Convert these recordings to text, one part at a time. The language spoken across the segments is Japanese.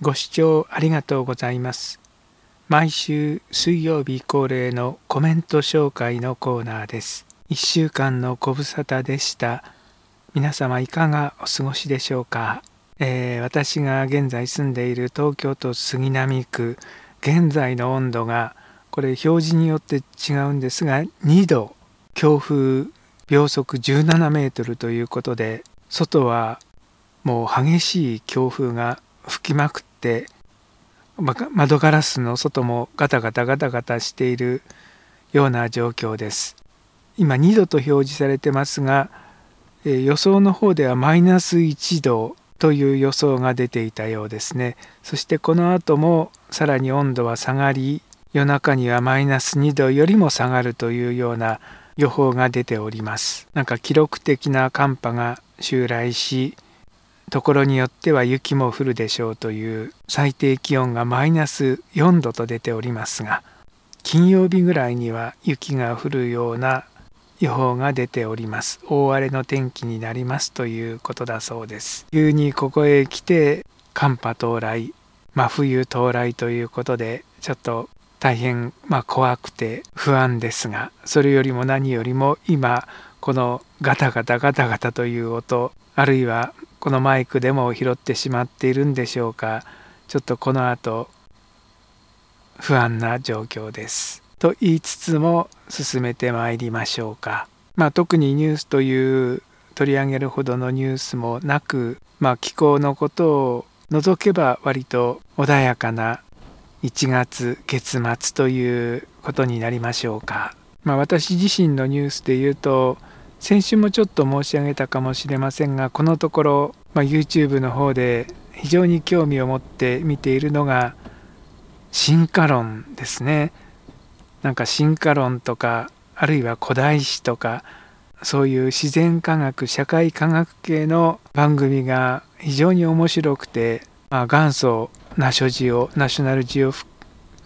ご視聴ありがとうございます。毎週水曜日恒例のコメント紹介のコーナーです。一週間のご無沙汰でした。皆様いかがお過ごしでしょうか。えー、私が現在住んでいる東京都杉並区、現在の温度が、これ表示によって違うんですが、2度、強風、秒速17メートルということで、外はもう激しい強風が吹きまくって、ま、窓ガラスの外もガタガタガタガタしているような状況です。今2度と表示されてますが、え予想の方ではマイナス1度という予想が出ていたようですね。そしてこの後もさらに温度は下がり、夜中にはマイナス2度よりも下がるというような予報が出ております。なんか記録的な寒波が襲来し、ところによっては雪も降るでしょうという最低気温がマイナス4度と出ておりますが金曜日ぐらいには雪が降るような予報が出ております大荒れの天気になりますということだそうです急にここへ来て寒波到来真冬到来ということでちょっと大変まあ、怖くて不安ですがそれよりも何よりも今このガタガタガタガタという音あるいはこのマイクでも拾ってしまっているんでしょうかちょっとこの後不安な状況です。と言いつつも進めてまいりましょうか。まあ、特にニュースという取り上げるほどのニュースもなく、まあ、気候のことを除けば割と穏やかな1月月末ということになりましょうか。まあ、私自身のニュースで言うと先週もちょっと申し上げたかもしれませんがこのところ、まあ、YouTube の方で非常に興味を持って見ているのが進化論ですねなんか進化論とかあるいは古代史とかそういう自然科学社会科学系の番組が非常に面白くて、まあ、元祖ナショジオナショナルジオフ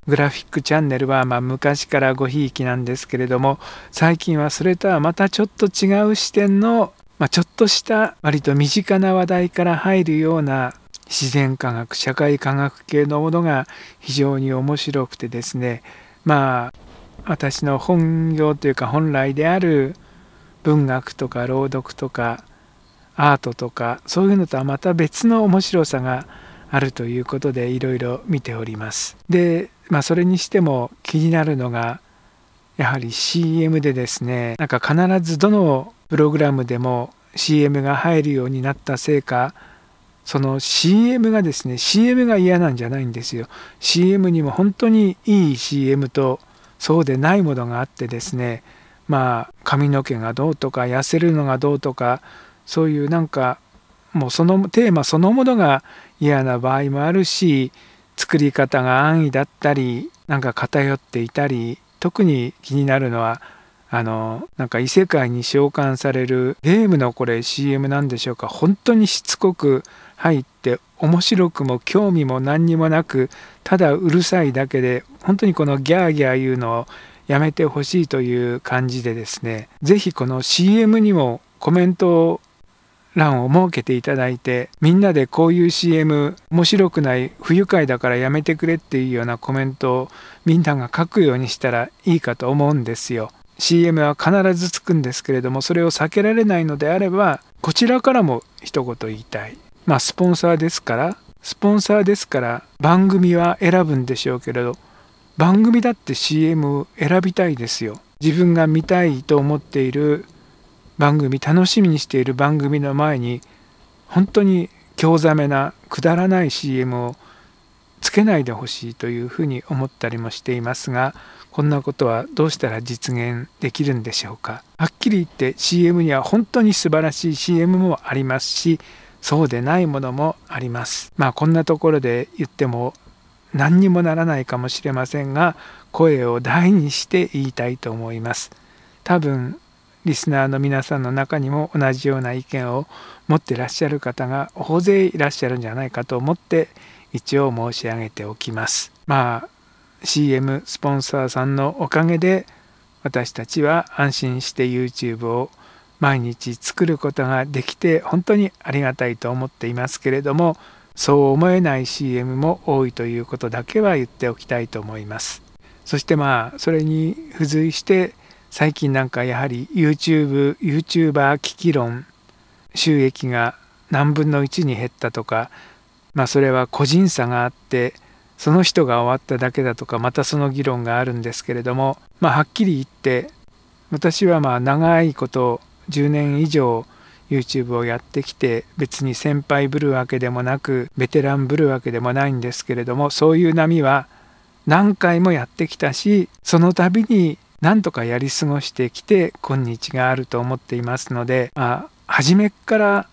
グラフィックチャンネルはま昔からごひいきなんですけれども最近はそれとはまたちょっと違う視点の、まあ、ちょっとした割と身近な話題から入るような自然科学社会科学系のものが非常に面白くてですねまあ私の本業というか本来である文学とか朗読とかアートとかそういうのとはまた別の面白さがあるということでいろいろ見ております。でまあ、それにしても気になるのがやはり CM でですねなんか必ずどのプログラムでも CM が入るようになったせいかその CM がですね CM が嫌なんじゃないんですよ CM にも本当にいい CM とそうでないものがあってですねまあ髪の毛がどうとか痩せるのがどうとかそういうなんかもうそのテーマそのものが嫌な場合もあるし作り方が安易だったりなんか偏っていたり特に気になるのはあのなんか異世界に召喚されるゲームのこれ CM なんでしょうか本当にしつこく入って面白くも興味も何にもなくただうるさいだけで本当にこのギャーギャー言うのをやめてほしいという感じでですね是非この CM にもコメントを欄を設けていただいてみんなでこういう CM 面白くない不愉快だからやめてくれっていうようなコメントをみんなが書くようにしたらいいかと思うんですよ。CM は必ずつくんですけれどもそれを避けられないのであればこちらからも一言言いたい。まあスポンサーですからスポンサーですから番組は選ぶんでしょうけれど番組だって CM を選びたいですよ。自分が見たいと思っている番組楽しみにしている番組の前に本当に興ざめなくだらない CM をつけないでほしいというふうに思ったりもしていますがこんなことはどうしたら実現できるんでしょうかはっきり言って CM には本当に素晴らしい CM もありますしそうでないものもありますまあこんなところで言っても何にもならないかもしれませんが声を大にして言いたいと思います多分リスナーの皆さんの中にも同じような意見を持ってらっしゃる方が大勢いらっしゃるんじゃないかと思って一応申し上げておきます。まあ CM スポンサーさんのおかげで私たちは安心して YouTube を毎日作ることができて本当にありがたいと思っていますけれどもそう思えない CM も多いということだけは言っておきたいと思いますそしてまあそれに付随して最近なんかやはり YouTube、YouTuber 危機論、収益が何分の1に減ったとか、まあそれは個人差があって、その人が終わっただけだとか、またその議論があるんですけれども、まあはっきり言って、私はまあ長いこと10年以上 YouTube をやってきて別に先輩ぶるわけでもなくベテランぶるわけでもないんですけれどもそういう波は何回もやってきたしその度になんとかやり過ごしてきて今日があると思っていますので、まあ、初めから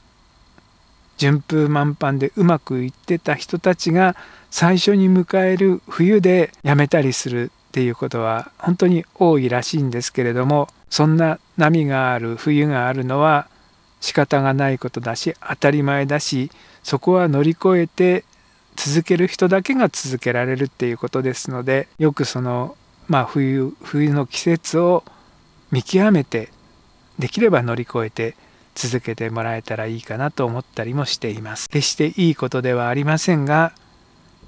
順風満帆でうまくいってた人たちが最初に迎える冬で辞めたりするっていうことは本当に多いらしいんですけれどもそんな波がある冬があるのは仕方がないことだし当たり前だしそこは乗り越えて続ける人だけが続けられるっていうことですのでよくそのまあ、冬冬の季節を見極めてできれば乗り越えて続けてもらえたらいいかなと思ったりもしています決していいことではありませんが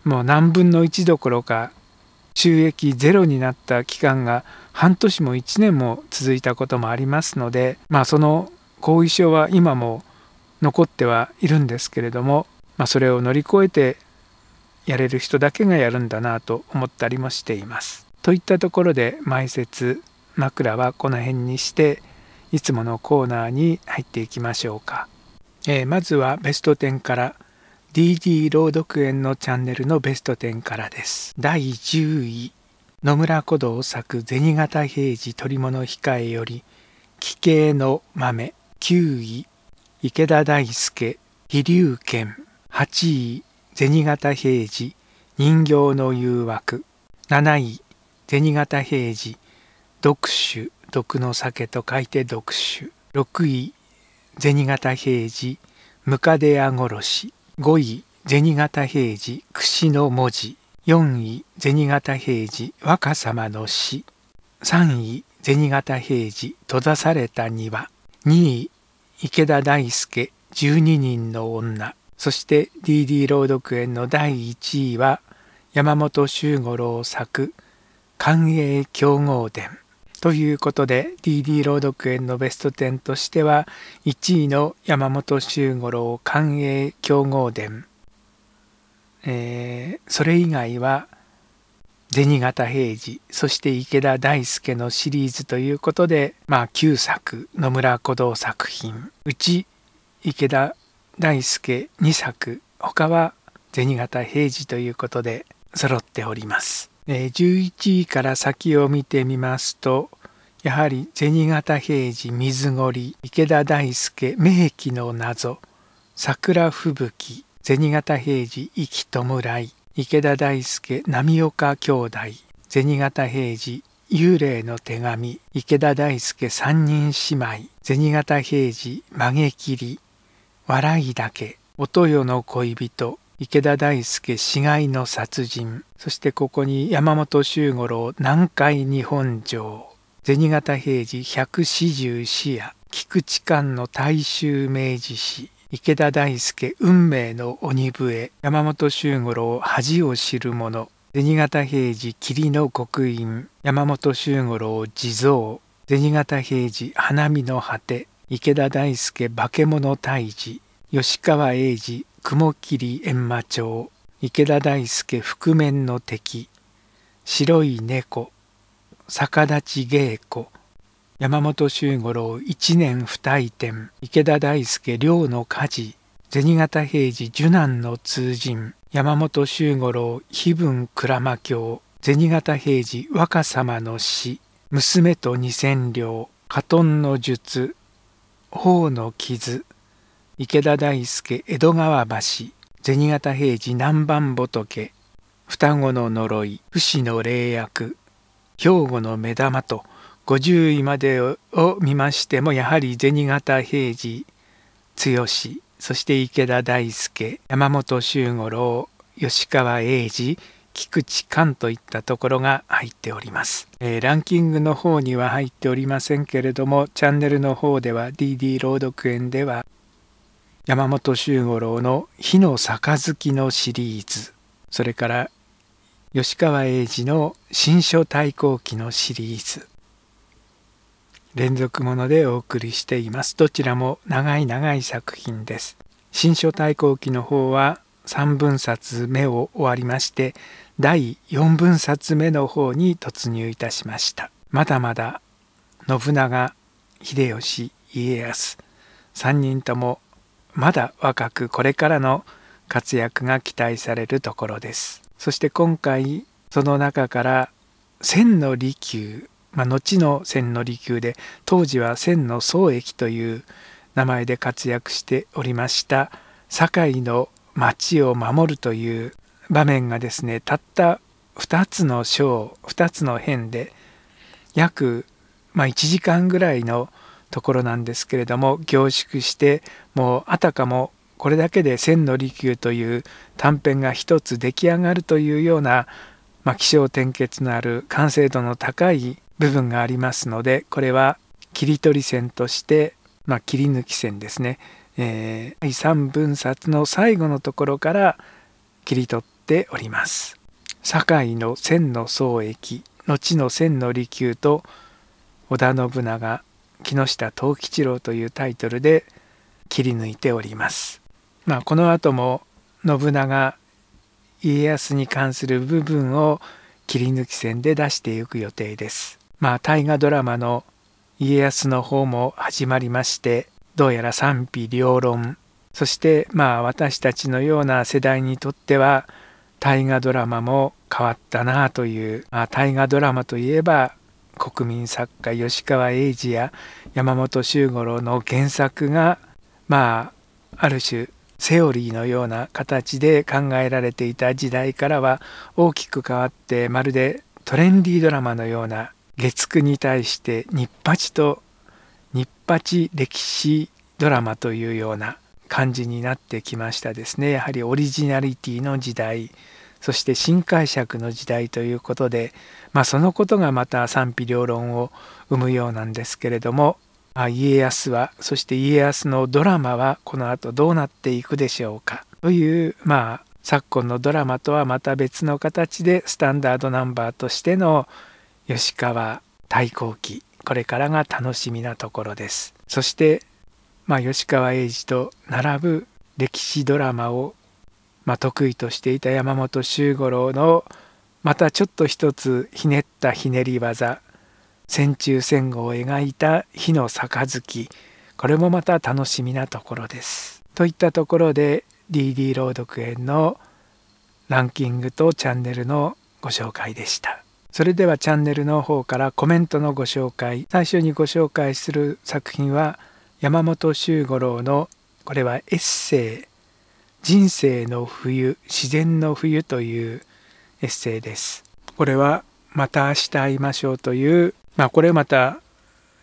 もう何分の1どころか収益ゼロになった期間が半年も1年も続いたこともありますのでまあその後遺症は今も残ってはいるんですけれども、まあ、それを乗り越えてやれる人だけがやるんだなと思ったりもしています。といったところで前説枕はこの辺にしていつものコーナーに入っていきましょうか、えー、まずはベスト10から DD 朗読園のチャンネルのベスト10からです第10位野村古道作銭形平次取物控えより奇形の豆9位池田大輔飛龍拳8位銭形平次人形の誘惑7位銭形平次読酒毒の酒と書いて読酒6位銭形平次ムカデア殺し5位銭形平次櫛の文字4位銭形平次若様の死3位銭形平次閉ざされた庭2位池田大輔12人の女そして DD 朗読園の第1位は山本周五郎作寛永競合伝ということで DD 朗読園のベスト10としては1位の山本周五郎寛永競合伝、えー、それ以外は銭形平次そして池田大輔のシリーズということで、まあ、9作野村古道作品うち池田大輔2作他は銭形平次ということで揃っております。11位から先を見てみますとやはり銭形平次水堀池田大輔名器の謎桜吹雪銭形平次生き弔い池田大輔浪岡兄弟銭形平次幽霊の手紙池田大輔三人姉妹銭形平次曲げ切り笑いだけ音よの恋人池田大輔死骸の殺人そしてここに山本周五郎南海日本城銭形平次百四十四夜菊池館の大衆明治史池田大輔運命の鬼笛山本周五郎恥を知る者銭形平次霧の刻印山本周五郎地蔵銭形平次花見の果て池田大輔化け物退治吉川英治雲霧閻魔帳池田大輔覆面の敵白い猫逆立ち稽古山本周五郎一年不退転池田大輔寮の火事銭形平次受難の通人山本周五郎碑文鞍馬教銭形平次若様の死娘と二千両火遁の術頬の傷池田大輔江戸川橋銭形平次南蛮仏双子の呪い不死の霊薬兵庫の目玉と50位までを見ましてもやはり銭形平次剛そして池田大輔山本周五郎吉川英治菊池寛といったところが入っております、えー、ランキングの方には入っておりませんけれどもチャンネルの方では DD 朗読園では山本周五郎の「火の杯」のシリーズそれから吉川英治の「新書対抗期」のシリーズ連続ものでお送りしていますどちらも長い長い作品です新書対抗期の方は3分冊目を終わりまして第4分冊目の方に突入いたしましたまだまだ信長秀吉家康3人ともまだ若くこれからの活躍が期待されるところです。そして今回その中から千の利休、まあ、後の千の利休で当時は千の宗益という名前で活躍しておりました堺の町を守るという場面がですねたった2つの章2つの編で約、まあ、1時間ぐらいのところなんですけれども凝縮してもうあたかもこれだけで「千の利休」という短編が一つ出来上がるというような、まあ、気象転結のある完成度の高い部分がありますのでこれは切り取り線として、まあ、切り抜き線ですね、えー、3分冊の最後のところから切り取っております。堺の千の宗駅後の千の利休と織田信長木下藤吉郎というタイトルで切り抜いております。まあ、この後も信長家康に関する部分を切り抜き線で出していく予定です。まあ大河ドラマの家康の方も始まりましてどうやら賛否両論そしてまあ私たちのような世代にとっては大河ドラマも変わったなあという、まあ、大河ドラマといえば国民作家吉川英治や山本周五郎の原作がまあある種セオリーのような形で考えられていた時代からは大きく変わってまるでトレンディードラマのような月9に対して日八と日八歴史ドラマというような感じになってきましたですねやはりオリジナリティの時代そして新解釈の時代ということで、まあ、そのことがまた賛否両論を生むようなんですけれども、まあ、家康はそして家康のドラマはこの後どうなっていくでしょうかというまあ昨今のドラマとはまた別の形でスタンダードナンバーとしての吉川太閤記これからが楽しみなところですそして、まあ、吉川英治と並ぶ歴史ドラマをまあ、得意としていた山本周五郎のまたちょっと一つひねったひねり技戦中戦後を描いた「火の杯」これもまた楽しみなところです。といったところで DD 朗読園のランキングとチャンネルのご紹介でした。それではチャンネルの方からコメントのご紹介最初にご紹介する作品は山本周五郎のこれはエッセイ人生の冬自然の冬というエッセイですこれはまた明日会いましょうというまあこれまた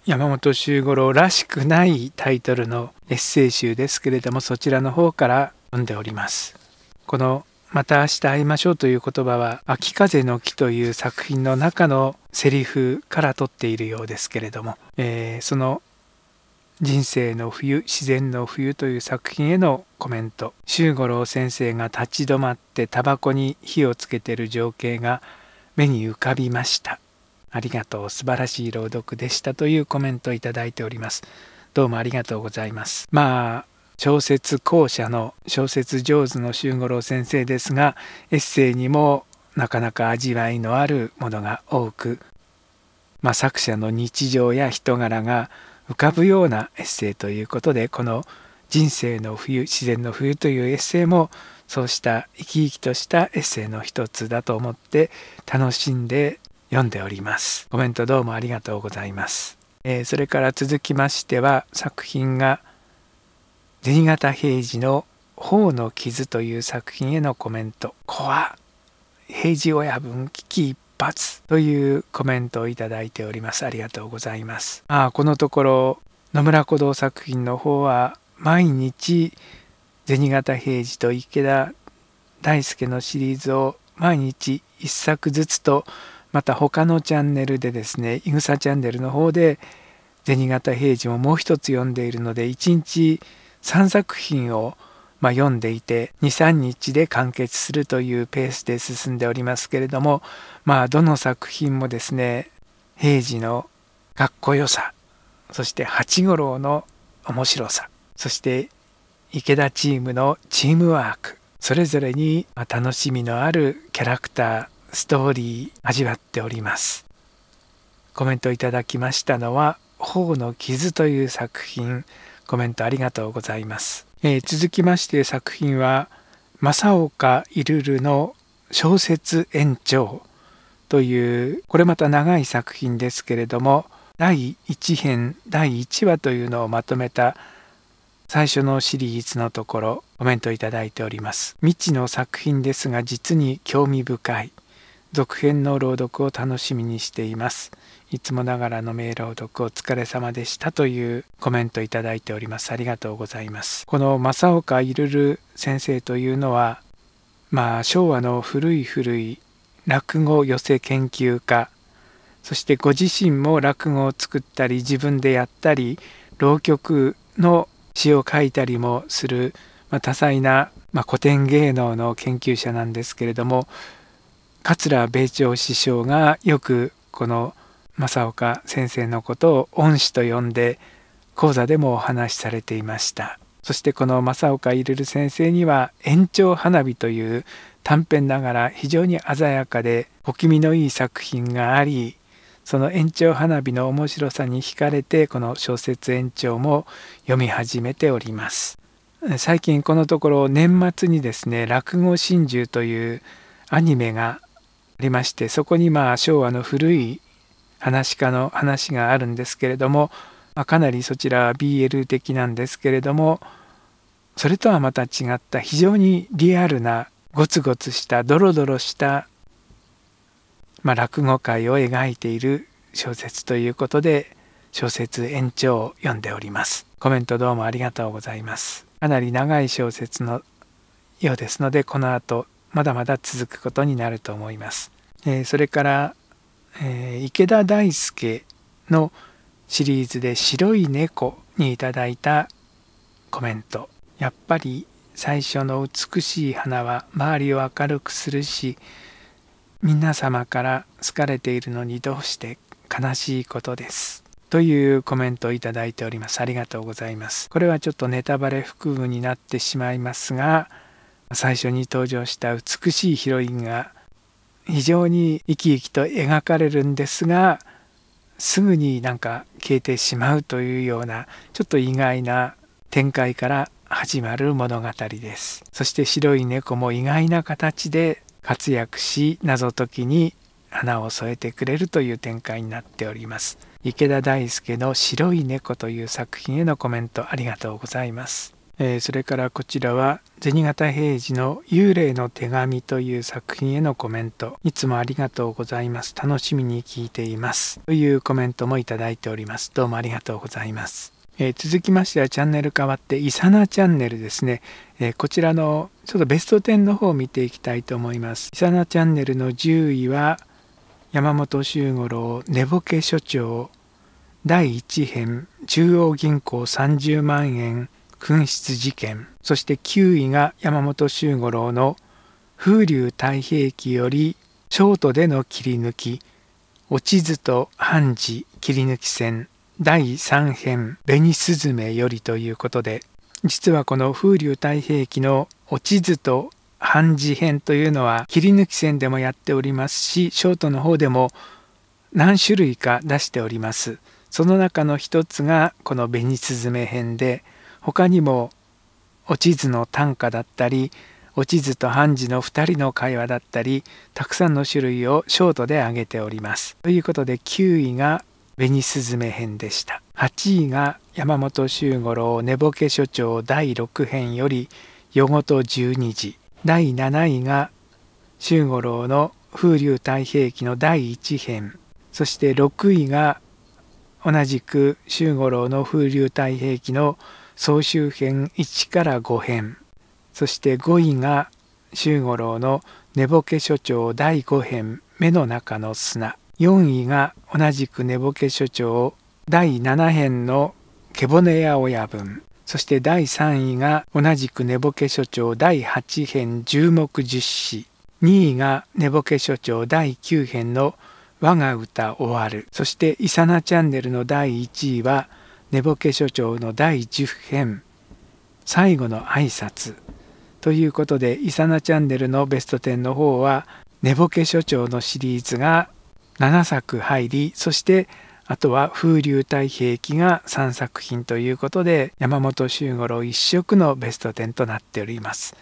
山本周五郎らしくないタイトルのエッセイ集ですけれどもそちらの方から読んでおりますこのまた明日会いましょうという言葉は秋風の木という作品の中のセリフから取っているようですけれども、えー、その人生の冬、自然の冬という作品へのコメント。周五郎先生が立ち止まってタバコに火をつけている情景が目に浮かびました。ありがとう、素晴らしい朗読でしたというコメントをいただいております。どうもありがとうございます。まあ、小説校舎の小説上手の周五郎先生ですが、エッセイにもなかなか味わいのあるものが多く、まあ、作者の日常や人柄が浮かぶようなエッセイということでこの「人生の冬自然の冬」というエッセイもそうした生き生きとしたエッセイの一つだと思って楽しんで読んでおります。コメントどうもありがとうございます。えー、それから続きましては作品が銭形平次の「頬の傷」という作品へのコメント「子は平次親分危機一発というコメントをいただいております。ありがとうございます。あ、このところ野村古道作品の方は毎日銭形平次と池田大輔のシリーズを毎日1作ずつとまた他のチャンネルでですねいぐさチャンネルの方で銭形平次ももう一つ読んでいるので1日3作品をまあ、読んでいて23日で完結するというペースで進んでおりますけれども、まあ、どの作品もですね平時のかっこよさそして八五郎の面白さそして池田チームのチームワークそれぞれに楽しみのあるキャラクターストーリー味わっておりますコメントいただきましたのは「頬の傷」という作品コメントありがとうございますえー、続きまして作品は正岡いるるの小説延長というこれまた長い作品ですけれども第1編第1話というのをまとめた最初のシリーズのところコメントいただいております未知の作品ですが実に興味深い続編の朗読を楽しみにしていますいつもながらのメールを読お疲れ様でしたというコメントをいただいております。ありがとうございます。この正岡いるる先生というのは、まあ昭和の古い古い落語寄せ研究家、そしてご自身も落語を作ったり自分でやったり、浪曲の詩を書いたりもする、まあ、多彩な、まあ、古典芸能の研究者なんですけれども、桂米朝師匠がよくこの正岡先生のことを恩師と呼んで講座でもお話しされていましたそしてこの正岡入る先生には「延長花火」という短編ながら非常に鮮やかで小気味のいい作品がありその延長花火の面白さに惹かれてこの小説「延長」も読み始めております最近このところ年末にですね「落語心中」というアニメがありましてそこにまあ昭和の古い話し家の話があるんですけれども、まあ、かなりそちらは BL 的なんですけれどもそれとはまた違った非常にリアルなゴツゴツしたドロドロした、まあ、落語界を描いている小説ということで小説延長を読んでおりますコメントどうもありがとうございますかなり長い小説のようですのでこの後まだまだ続くことになると思います、えー、それからえー、池田大輔のシリーズで「白い猫」にいただいたコメントやっぱり最初の美しい花は周りを明るくするし皆様から好かれているのにどうして悲しいことですというコメントをいただいておりますありがとうございますこれはちょっとネタバレ含むになってしまいますが最初に登場した美しいヒロインが非常に生き生きと描かれるんですがすぐになんか消えてしまうというようなちょっと意外な展開から始まる物語ですそして白い猫も意外な形で活躍し謎解きに花を添えてくれるという展開になっております池田大輔の「白い猫」という作品へのコメントありがとうございますえそれからこちらは銭形平次の幽霊の手紙という作品へのコメントいつもありがとうございます楽しみに聞いていますというコメントもいただいておりますどうもありがとうございますえ続きましてはチャンネル変わって「いさなチャンネル」ですね、えこちらのちょっとベスト10の方を見ていきたいと思いますいさなチャンネルの10位は山本周五郎寝ぼけ所長第1編中央銀行30万円紛失事件そして9位が山本周五郎の「風流太平記」よりショートでの切り抜き「落ちずと判事切り抜き戦」第3編「紅雀より」ということで実はこの「風流太平記」の「落ちずと判事編」というのは切り抜き戦でもやっておりますしショートの方でも何種類か出しております。その中の一つがこの紅雀編で「他にも落ち図の短歌だったり落ち図と判事の2人の会話だったりたくさんの種類をショートで挙げております。ということで9位が紅スズメ編でした。8位が山本周五郎寝ぼけ所長第6編より夜ごと12時。第7位が周五郎の風流太平記の第1編。そして6位が同じく周五郎の風流太平記の総集編1から5編そして5位が周五郎の「寝ぼけ所長第5編目の中の砂」4位が同じく寝ぼけ所長第7編の「けぼね屋親分」そして第3位が同じく寝ぼけ所長第8編十目十詩2位が寝ぼけ所長第9編の「我が歌終わる」そして「いさなチャンネル」の第1位は寝ぼけ所長の第10編最後の挨拶ということで「いさなチャンネル」のベスト10の方は「寝ぼけ所長」のシリーズが7作入りそしてあとは風流太平記が3作品ということで山本周五郎一色のベスト10となっております。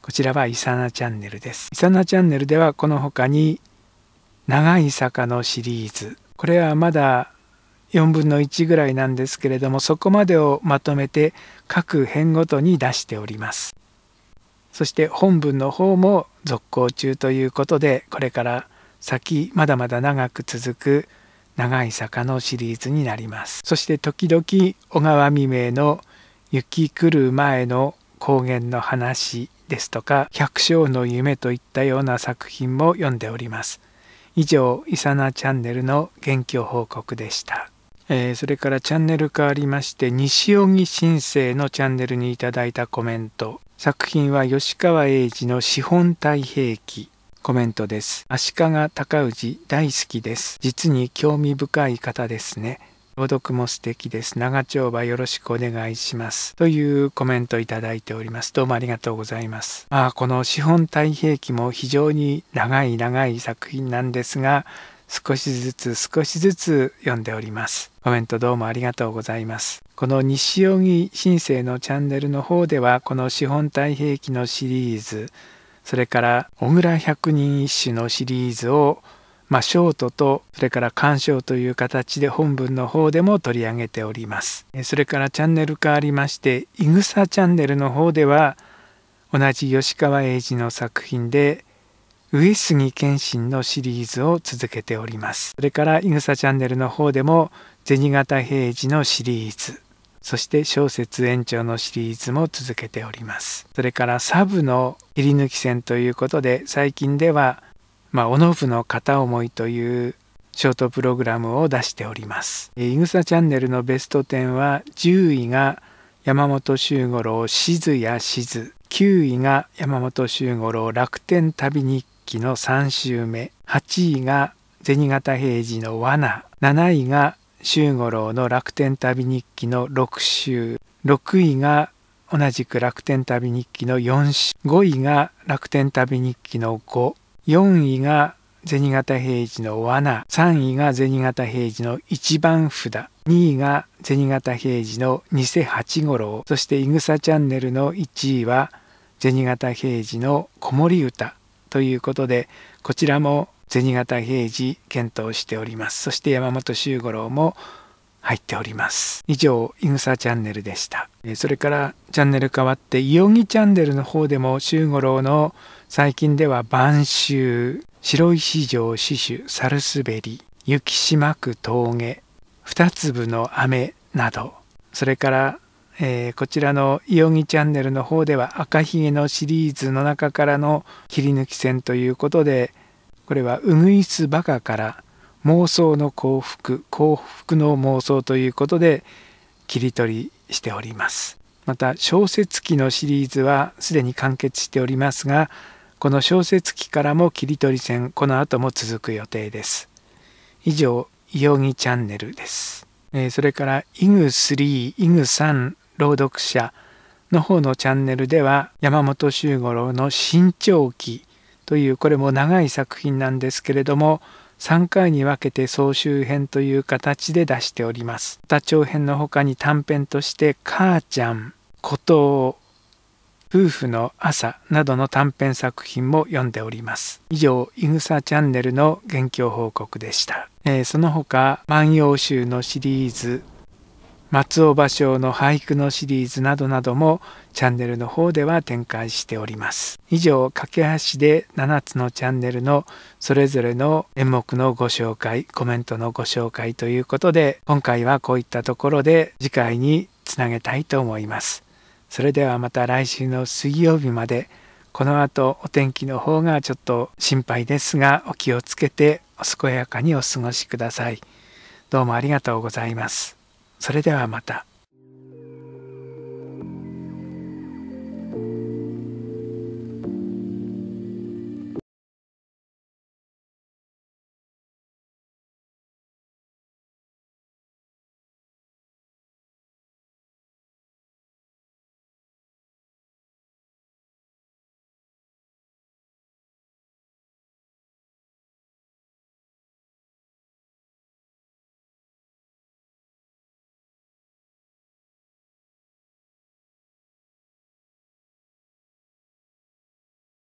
こちらはイサナチャンネルです。イサナチャンネルではこの他に長い坂のシリーズこれはまだ4分の1ぐらいなんですけれどもそこまでをまとめて各編ごとに出しておりますそして本文の方も続行中ということでこれから先まだまだ長く続く長い坂のシリーズになりますそして時々小川未明の「雪来る前の高原の話」ですとか「百姓の夢」といったような作品も読んでおります以上「イサナチャンネル」の元気報告でしたえー、それからチャンネル変わりまして西荻新生のチャンネルにいただいたコメント作品は吉川英治の資本体兵器コメントです足利尊氏大好きです実に興味深い方ですね朗読も素敵です長丁場よろしくお願いしますというコメントいただいておりますどうもありがとうございますまあこの資本体兵器も非常に長い長い作品なんですが少しずつ少しずつ読んでおります。コメントどうもありがとうございます。この西荻新生のチャンネルの方ではこの資本太平記のシリーズそれから小倉百人一首のシリーズをまあ、ショートとそれから鑑賞という形で本文の方でも取り上げておりますそれからチャンネル変わりましてイグサチャンネルの方では同じ吉川英治の作品で上杉謙信のシリーズを続けております。それから、イグサチャンネルの方でも、銭形平次のシリーズ、そして小説延長のシリーズも続けております。それから、サブの切り抜き戦ということで、最近では、まあ、おのぶの片思いというショートプログラムを出しております。イグサチャンネルのベスト10は、10位が山本周五郎、静や静ず、9位が山本周五郎楽天旅日記の3週目8位が銭形平次の罠7位が周五郎の楽天旅日記の6週6位が同じく楽天旅日記の4週5位が楽天旅日記の54位が銭形平次の罠3位が銭形平次の一番札2位が銭形平次の偽八五郎そしていぐさチャンネルの1位は銭形平次の子守唄ということでこちらも銭形平次検討しておりますそして山本周五郎も入っております以上いぐさチャンネルでしたそれからチャンネル変わっていおぎチャンネルの方でも周五郎の最近では晩秋白石城死守サルスベリ雪島区峠二粒の雨などそれからえー、こちらのいおぎチャンネルの方では赤ひげのシリーズの中からの切り抜き戦ということでこれはうぐいすバカから妄想の幸福幸福の妄想ということで切り取りしておりますまた小説記」のシリーズはすでに完結しておりますがこの小説記からも切り取り戦この後も続く予定です以上いおぎチャンネルです、えそれからイグ3イグ3朗読者の方のチャンネルでは山本周五郎の「新潮記」というこれも長い作品なんですけれども3回に分けて総集編という形で出しております。多長編の他に短編として「母ちゃん」「孤島」「夫婦の朝」などの短編作品も読んでおります。以上「イグサチャンネル」の元凶報告でした。えー、その他「万葉集」のシリーズ松尾芭蕉の俳句のシリーズなどなどもチャンネルの方では展開しております。以上、架け橋で7つのチャンネルのそれぞれの演目のご紹介、コメントのご紹介ということで、今回はこういったところで次回につなげたいと思います。それではまた来週の水曜日まで、この後お天気の方がちょっと心配ですが、お気をつけてお健やかにお過ごしください。どうもありがとうございます。それではまた。